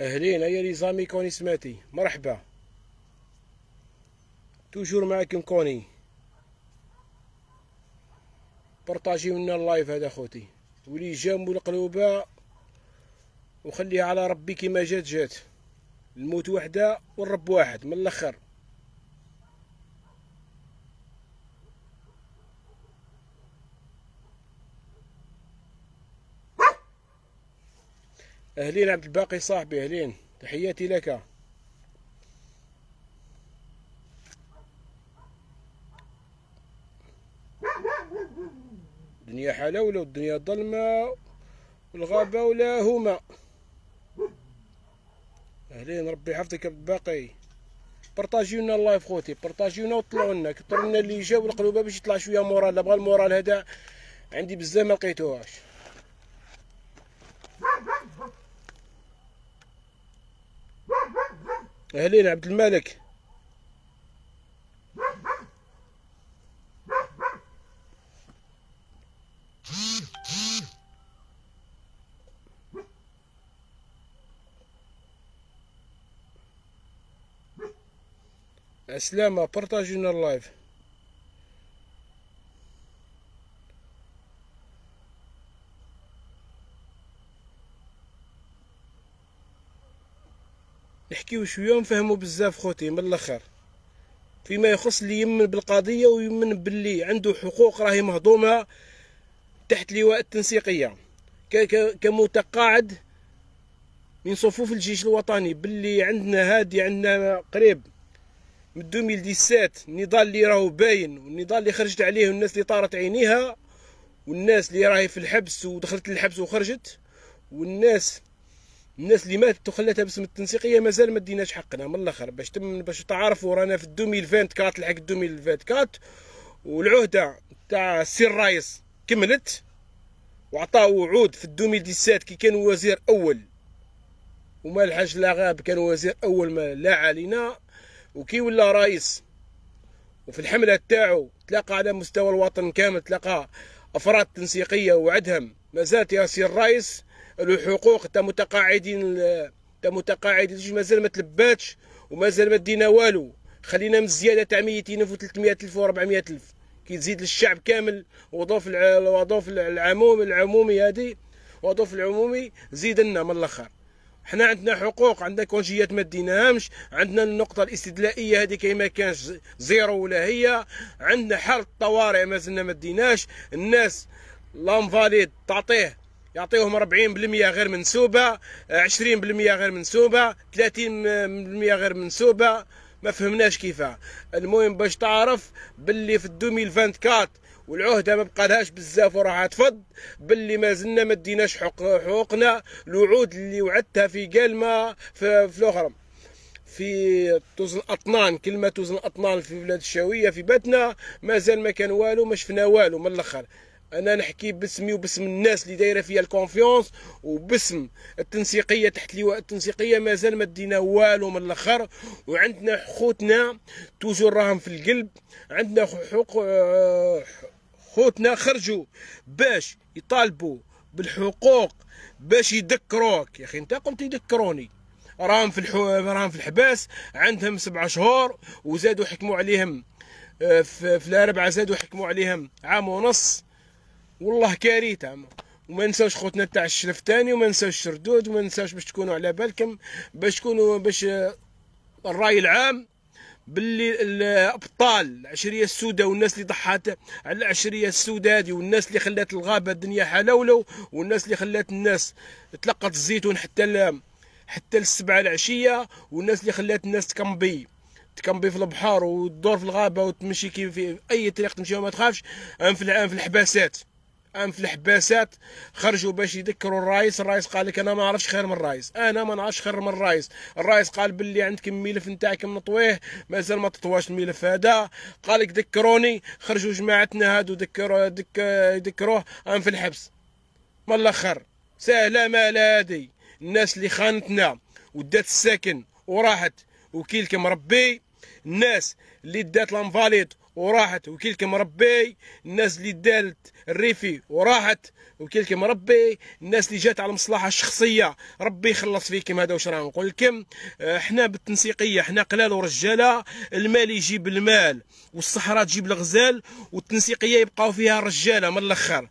اهلين هيا لي زامي كوني سماتي مرحبا توجور معاكم كوني بارطاجيو لنا اللايف هذا خوتي ولي جامو القلوبة وخليها على ربي كيما جات جات الموت وحده والرب واحد من الاخر أهلين عبد الباقي صاحبي أهلين تحياتي لك الدنيا حلاولة والدنيا ظلمة والغابة ولا هما أهلين ربي يحفظك عبد الباقي بارطاجيونا اللايف خوتي بارطاجيونا وطلعوا لنا كثر لنا اللي جاو القلوبه باش يطلع شويه مورال بغى المورال هذا عندي بزاف ما لقيتوهاش اهلين عبد الملك السلامة بارطاجينا اللايف نحكيو شويه ونفهمو بزاف خوتي من الاخر فيما يخص اللي يمن بالقضيه ويمن باللي عنده حقوق راهي مهضومه تحت لواء التنسيقيه كمتقاعد من صفوف الجيش الوطني باللي عندنا هادي عندنا قريب من 2017 النضال اللي راهو باين والنضال اللي خرجت عليه والناس اللي طارت عينيها والناس اللي راهي في الحبس ودخلت للحبس وخرجت والناس الناس اللي ماتت وخلاتها باسم التنسيقيه مازال ما ديناش حقنا من الاخر باش تم باش تعرفوا رانا في 2024 لحق 2024 والعهده تاع السي الرايس كملت وعطاه وعود في 2017 كي كان وزير اول وما الحاج لا غاب كان وزير اول ما لا علينا وكي ولا رئيس وفي الحمله تاعو تلاقى على مستوى الوطن كامل تلاقى افراد تنسيقيه وعدهم مازالت يا سي الرايس الحقوق تاع متقاعدين تاع متقاعدين الجيش مازال ما تلباتش ومازال ما دينا والو خلينا من الزياده تاع 200 و300000 و400000 كي تزيد للشعب كامل وضوف وضوف العموم العمومي هذه وضوف العمومي زيد لنا من الاخر حنا عندنا حقوق عندنا كونجيات ما ديناهمش عندنا النقطه الاستدلائيه هذه كي ما كانش زيرو ولا هي عندنا حال الطوارئ مازلنا ما ديناش الناس لانفاليد تعطيه يعطيهم 40% غير منسوبه 20% آه، غير منسوبه 30% غير منسوبه ما فهمناش كيفاه المهم باش تعرف باللي في 2024 والعهده ما بقالهاش بزاف وراها تفض باللي ما زلنا ما ديناش حق حقوقنا الوعود اللي وعدتها في قالما في, في الاخرى في توزن اطنان كلمه توزن اطنان في بلاد الشاويه في بيتنا مازال ما كان والو ما شفنا والو من الاخر انا نحكي باسمي وباسم الناس اللي دايره فيا الكونفيونس وباسم التنسيقيه تحت لواء التنسيقيه مازال ما دينا والو من الاخر وعندنا خوتنا توجور راهم في القلب عندنا حقوق آه، خوتنا خرجوا باش يطالبوا بالحقوق باش يذكروك يا اخي انت قمت يذكروني راهم في الحو... راهم في الحباس عندهم سبعة شهور وزادوا حكموا عليهم آه، في الاربعه زادوا حكموا عليهم عام ونص والله كارثه وما نساوش خوتنا تاع تاني وما نساوش الشردود وما نساوش باش تكونوا على بالكم باش تكونوا باش الراي العام باللي الابطال العشريه السوداء والناس اللي ضحات على العشريه السوداء هذه والناس اللي خلات الغابه الدنيا حلولو والناس اللي خلات الناس تلقط الزيتون حتى حتى للسبعه العشيه والناس اللي خلات الناس تكمبي تكمبي في البحار وتدور في الغابه وتمشي كيف في اي طريق تمشي وما تخافش ان في الحباسات ام في الحباسات خرجوا باش يذكروا الرئيس الرئيس قال لك انا ما نعرفش خير من الرئيس انا ما نعرفش خير من الرئيس الرئيس قال باللي عندك الملف نتاعك نطويه مازال ما تطواش الملف هذا قال لك ذكروني خرجوا جماعتنا هادو ذكروا دك يذكروه ام في الحبس من الاخر سهله مال هادي الناس اللي خانتنا ودات الساكن وراحت وكيلكم ربي الناس اللي دات لانفاليد وراحت وكيلكم ربي الناس اللي دالت الريفي وراحت وكلك مربي الناس اللي جات على مصلحه الشخصيه ربي يخلص فيكم هذا واش راه نقول لكم آه، حنا بالتنسيقيه حنا قلال ورجاله المال يجيب المال والصحراء تجيب الغزال والتنسيقيه يبقاو فيها الرجاله من الاخر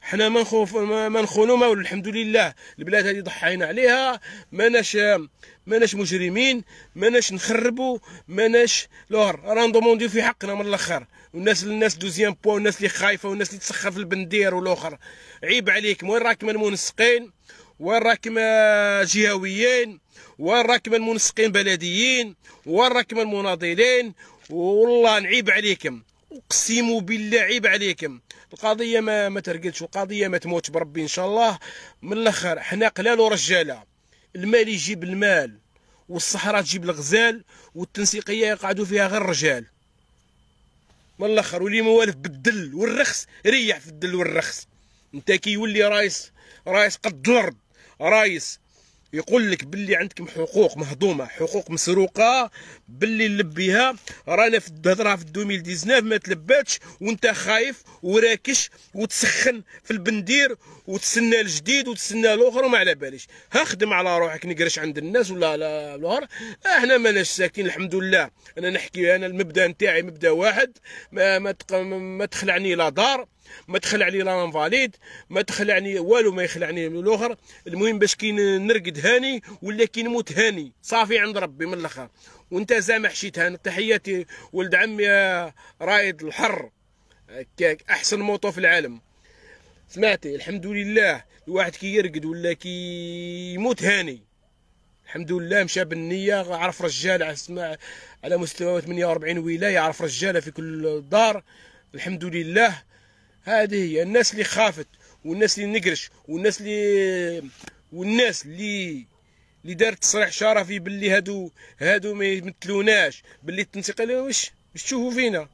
حنا ما نخوف ما نخونو ما الحمد لله البلاد هذه ضحينا عليها ماناش ماناش مجرمين ماناش نخربوا ماناش لور راندو مونديو في حقنا من الاخر والناس الناس دوزيام بوا والناس اللي خايفه والناس اللي تسخر في البندير والاخر عيب عليكم وين راكم المنسقين وين راكم جهويين وين راكم المنسقين بلديين وين راكم المناضلين والله نعيب عليكم اقسم بالله عيب عليكم القضيه ما ما ترقدش القضيه ما تموتش بربي ان شاء الله من الاخر حنا قلال ورجاله المال يجيب المال والصحراء تجيب الغزال والتنسيقيه يقعدوا فيها غير الرجال من الاخر واللي موالف بالدل والرخص ريح في الدل والرخص انت كيولي رايس رايس قد الارض رايس يقول لك باللي عندكم حقوق مهضومه حقوق مسروقه باللي نلبيها رانا في الهضره في 2019 ما تلباتش وانت خايف وراكش وتسخن في البندير وتسنى الجديد وتسنى الاخر وما على باليش ها خدم على روحك نقرش عند الناس ولا لا الاخر اه احنا ماناش ساكتين الحمد لله انا نحكي انا المبدا نتاعي مبدا واحد ما ما, ما تخلعني لا دار ما تخلعني لا انفاليد ما تخلعني والو ما يخلعني من الاخر المهم باش كي نرقد هاني ولا كي نموت هاني صافي عند ربي من الاخر وانت زعما حشيت هاني تحياتي ولد عمي رائد الحر كاك احسن موطو في العالم سمعتي الحمد لله الواحد كي يرقد ولا كي يموت هاني الحمد لله مشى بالنية عرف رجال اسمع على مستوى 48 ولاية عرف رجالة في كل دار الحمد لله هذه هي الناس اللي خافت والناس اللي نقرش والناس اللي والناس اللي اللي دارت تصريح شرفي باللي هادو هادو ما يمثلوناش باللي التنسيق واش تشوفوا فينا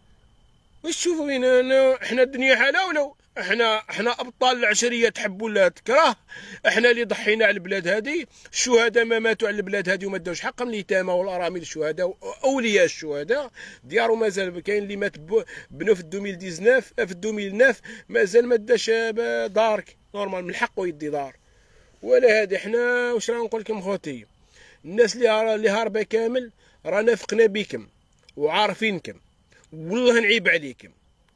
واش تشوفوا فينا حنا الدنيا حاله ولا احنا احنا ابطال العشريه تحب ولا تكره احنا اللي ضحينا على البلاد هذه الشهداء ما ماتوا على البلاد هذه وما داوش حقهم اليتامى والارامل الشهداء واولياء الشهداء ديارو مازال كاين اللي مات بنو في 2019 آه، في 2009 مازال ما داش دارك نورمال من حقه يدي دار ولا هذه احنا واش راه نقول لكم خوتي الناس اللي اللي هاربه كامل رانا فقنا بكم وعارفينكم والله نعيب عليكم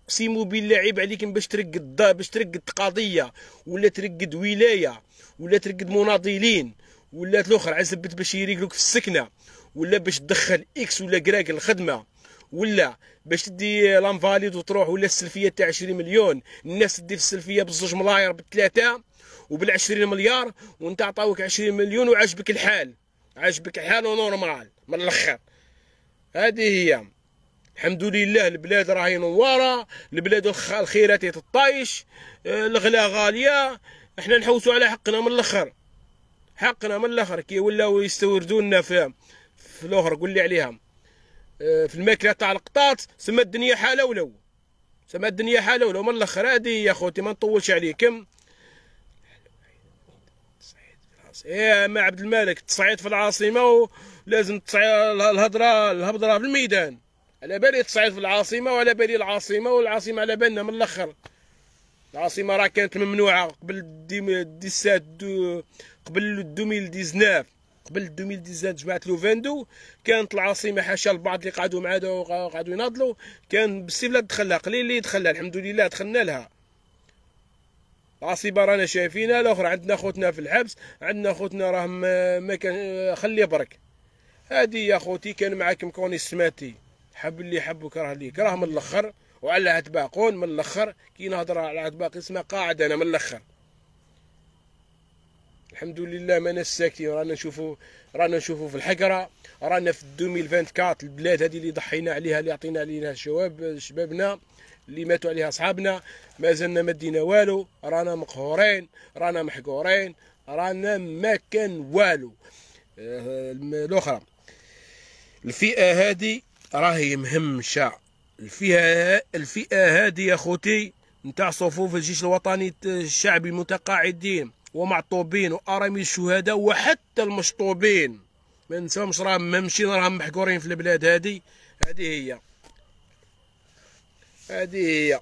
اقسم موبيل لعيب عليك باش ترقد باش ترقد قضيه ولا ترقد ولايه ولا ترقد مناضلين ولا الاخر عزبت باش يريقلوك في السكنه ولا باش تدخل اكس ولا كراك الخدمه ولا باش تدي لانفاليد وتروح ولا السلفيه تاع 20 مليون الناس تدي في السلفيه بزوج ملاير بالثلاثه وبال20 مليار وانت عطاوك 20 مليون وعجبك الحال عجبك الحال ونورمال من الاخر هذه هي الحمد لله البلاد راهي نواره البلاد الخيرات تطايش آه، الغلا غاليه احنا نحوسوا على حقنا من الاخر حقنا من الاخر كي ولاو يستوردونا في في الاخر قول لي عليها آه، في الماكله تاع القطاط سما الدنيا حاله ولو سما الدنيا حاله ولو من الاخر هادي يا خوتي ما نطولش عليكم يا إيه، ما عبد الملك تصعيد في العاصمه ولازم تصعيد الهضره الهضره في الميدان على بالي تصعد في العاصمه وعلى بالي العاصمه والعاصمه على بالنا من الاخر العاصمه راه كانت ممنوعه قبل دي ديسات دو قبل 2019 قبل 2019 جماعه لوفاندو كانت العاصمه حاشا البعض اللي قعدوا معانا وقعدوا يناضلوا كان بالسيف لا دخلها قليل اللي دخلها الحمد لله دخلنا لها العاصمه رانا شايفينها الاخر عندنا خوتنا في الحبس عندنا خوتنا راهم ما كان خلي برك هذه يا خوتي كان معاكم كوني سماتي حب اللي يحب وكره اللي يكره من الاخر وعلى اتباقون من الاخر كي نهضر على اتباق اسمها قاعد انا من الاخر الحمد لله ما ساكتين رانا نشوفوا رانا نشوفوا في الحكره رانا في 2024 البلاد هذه اللي ضحينا عليها اللي عطينا عليها الشباب شبابنا اللي ماتوا عليها اصحابنا ما زلنا ما دينا والو رانا مقهورين رانا محقورين رانا ما كان والو آه، الاخرى الفئه هذه راهي مهمشه الفئه الفئه هذه يا خوتي نتاع صفوف الجيش الوطني الشعبي المتقاعدين ومعطوبين وارامي الشهداء وحتى المشطوبين ما نساهمش راهم ممشين راهم محكورين في البلاد هذه هذه هي هذه هي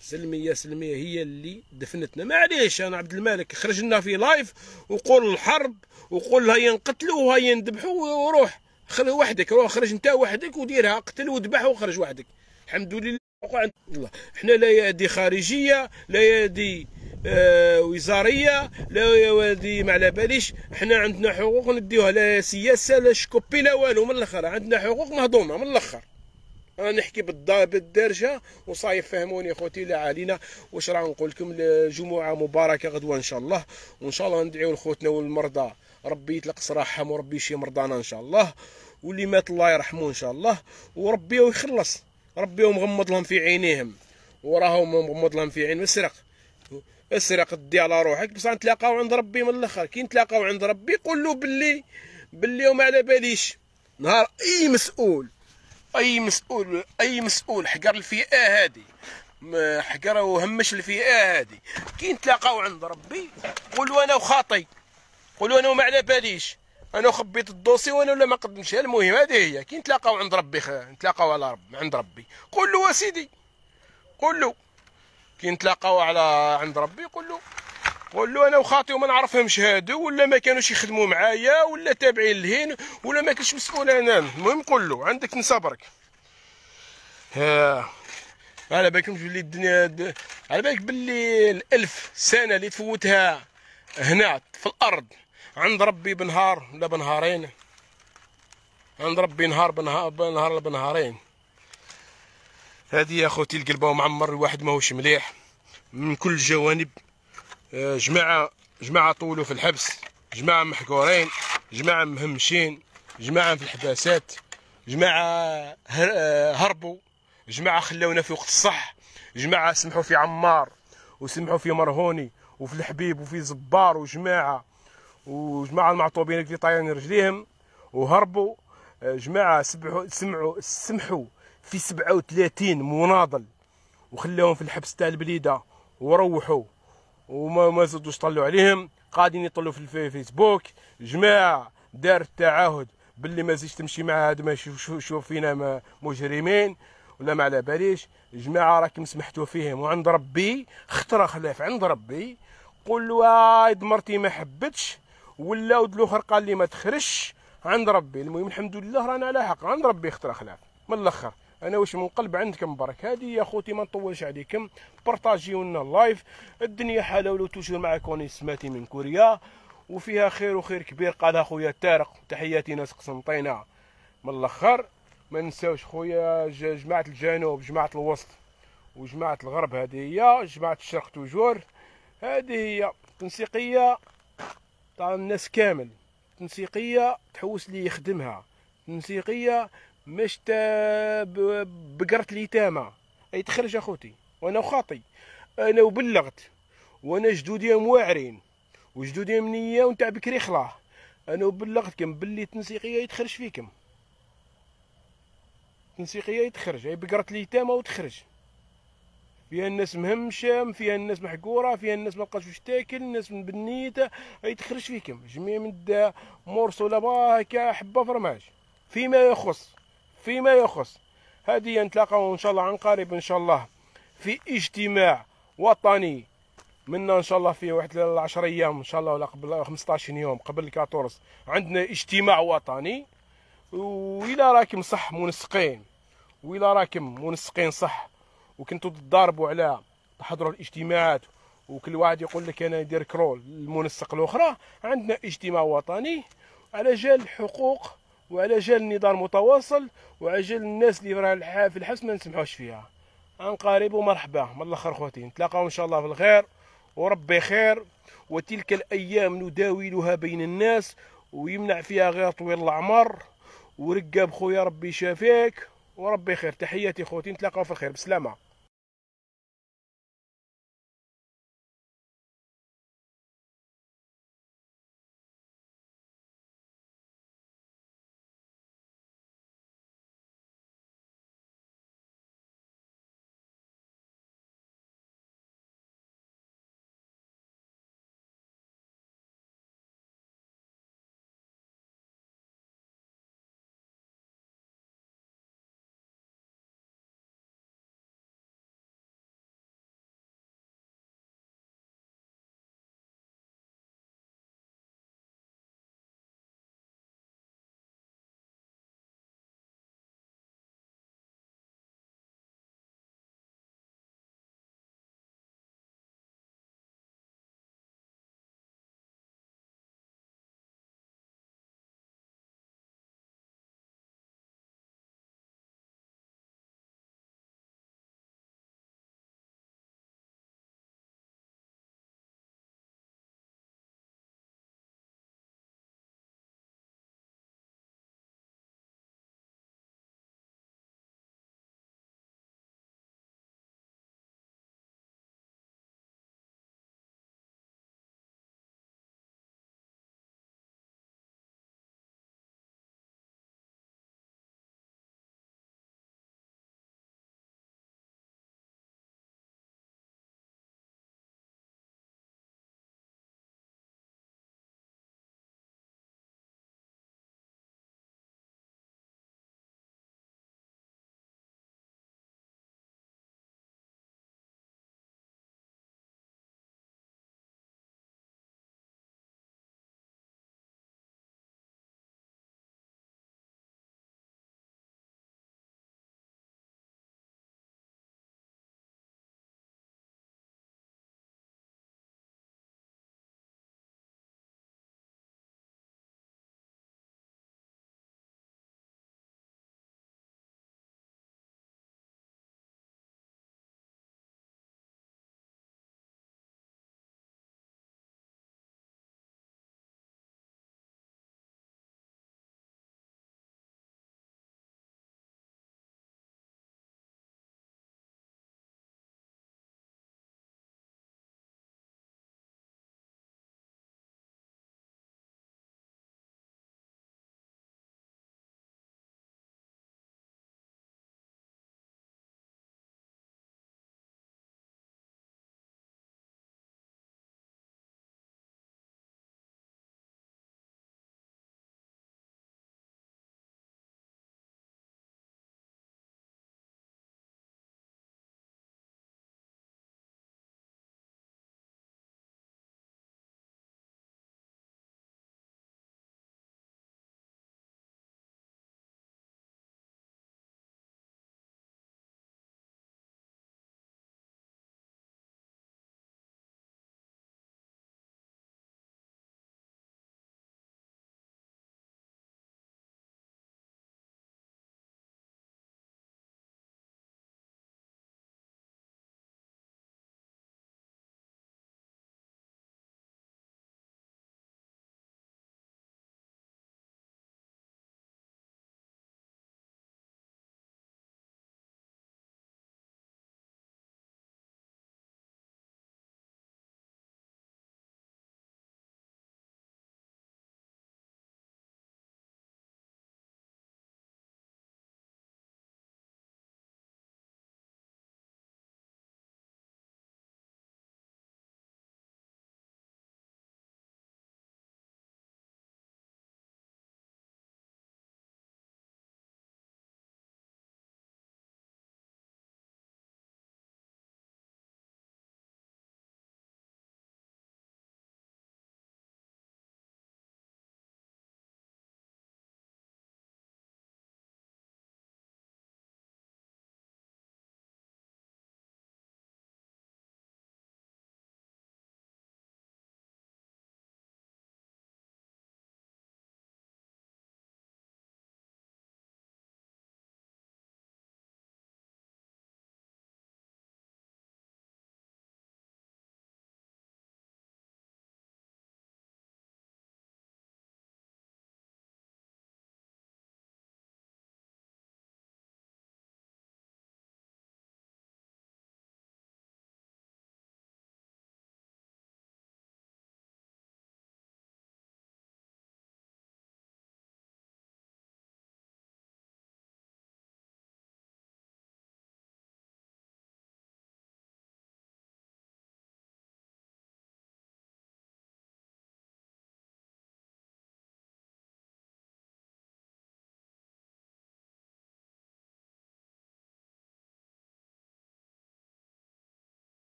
سلمية سلمية هي اللي دفنتنا معليش انا عبد الملك خرج لنا في لايف وقول الحرب وقول هيا نقتلوا وهيا نذبحوا وروح خليه وحدك روح خرج انت وحدك وديرها قتل وذبح وخرج وحدك الحمد لله وقع عند الله حنا لا يدي خارجيه لا يدي آه وزاريه لا يدي ما على باليش حنا عندنا حقوق نديوها لا سياسه لا شكوبي لا والو من الاخر عندنا حقوق مهضومه من الاخر انا نحكي بالدارجه وصايف فهموني خوتي لا علينا واش راه نقول لكم جمعه مباركه غدوه ان شاء الله وان شاء الله ندعيو لخوتنا والمرضى ربي يطلق سراحهم وربي يشي مرضانا ان شاء الله واللي مات الله يرحمه ان شاء الله وربي يخلص ربي مغمض لهم في عينيهم وراهم مغمض لهم في عين السرق اسرق دي على روحك بصح نتلاقاو عند ربي من الاخر كي نتلاقاو عند ربي قول له باللي باللي وما على باليش نهار اي مسؤول اي مسؤول اي مسؤول حقر الفئه هذه حقر وهمش الفئه هذه كي نتلاقاو عند ربي قول انا وخاطي قولوا انا ما على باليش انا خبيت الدوسي وانا ولا ما قدمتش المهم هذه هي كي نتلاقاو عند ربي خ... نتلاقاو على رب عند ربي قول له سيدي قول له كي نتلاقاو على عند ربي قول له قول له انا وخاطي وما نعرفهمش هادو ولا ما كانوش يخدموا معايا ولا تابعين لهين ولا ما كانش مسؤول انا المهم قول له عندك نصبرك ها على بالكمش بلي الدنيا على بالك بلي الالف سنه اللي تفوتها هنا في الارض عند ربي بنهار لا بنهارين عند ربي نهار بنهار بنهار لا بنهارين هذه يا خوتي القلبه معمر الواحد ماهوش مليح من كل الجوانب آه، جماعه جماعه طولوا في الحبس جماعه محكورين جماعه مهمشين جماعه في الحباسات جماعه آه، هربوا جماعه خلونا في وقت الصح جماعه سمحوا في عمار وسمحوا في مرهوني وفي الحبيب وفي زبار وجماعه وجماعه المعطوبين اللي طايرين رجليهم وهربوا آه، جماعه سمعوا سمعوا سمحوا في 37 مناضل وخلاهم في الحبس تاع البليده وروحوا وما ما زادوش طلعوا عليهم قاعدين يطلوا في الفيسبوك جماعه دار التعاهد باللي ما زيش تمشي مع هاد ما شوف فينا مجرمين ولا ما على باليش جماعه راكم سمحتوا فيهم وعند ربي خطره خلاف عند ربي قول له آه، مرتي ما حبتش ولا ود الاخر قال لي ما تخرجش عند ربي المهم الحمد لله رانا على حق عند ربي خطر خلاف من الاخر انا واش من قلب عندكم برك هادي يا خوتي ما نطولش عليكم بارطاجيو لنا اللايف الدنيا حاله ولو توجور كوني سماتي من كوريا وفيها خير وخير كبير قال خويا طارق تحياتي ناس قسنطينه من الاخر ما نساوش خويا جماعه الجنوب جماعه الوسط وجماعه الغرب هذه هي جماعه الشرق توجور هذه هي تنسيقيه تاع الناس كامل تنسيقيه تحوس لي يخدمها تنسيقيه مش بقرت اليتامى اي تخرج اخوتي وانا وخاطي انا وبلغت وانا جدودي واعرين وجدودي منيه ونتاع بكري خلاه انا وبلغتكم باللي تنسيقيه يتخرج فيكم تنسيقيه يتخرج اي بقرت اليتامى وتخرج فيها الناس مهمشه فيها الناس محقوره فيها الناس ما لقاش واش تاكل الناس من بنيته تخرج فيكم جميع من دا مرسله هكا حبه فرماج فيما يخص فيما يخص هذه نتلاقاو ان شاء الله عن قريب ان شاء الله في اجتماع وطني منا ان شاء الله في واحد 10 ايام ان شاء الله ولا قبل 15 يوم قبل 14 عندنا اجتماع وطني وإلا راكم صح منسقين وإلا راكم منسقين صح وكنتوا تضاربوا على تحضروا الاجتماعات وكل واحد يقول لك انا ندير كرول المنسق الاخرى عندنا اجتماع وطني على جال الحقوق وعلى جال النضال متواصل وعلى جال الناس اللي الحا في الحبس ما نسمحوش فيها انقارب ومرحبا من الاخر خوتي نتلاقاو ان شاء الله في الخير وربي خير وتلك الايام نداولها بين الناس ويمنع فيها غير طويل العمر ورقاب خويا ربي شافيك وربي خير تحياتي خوتي نتلاقاو في الخير بسلامه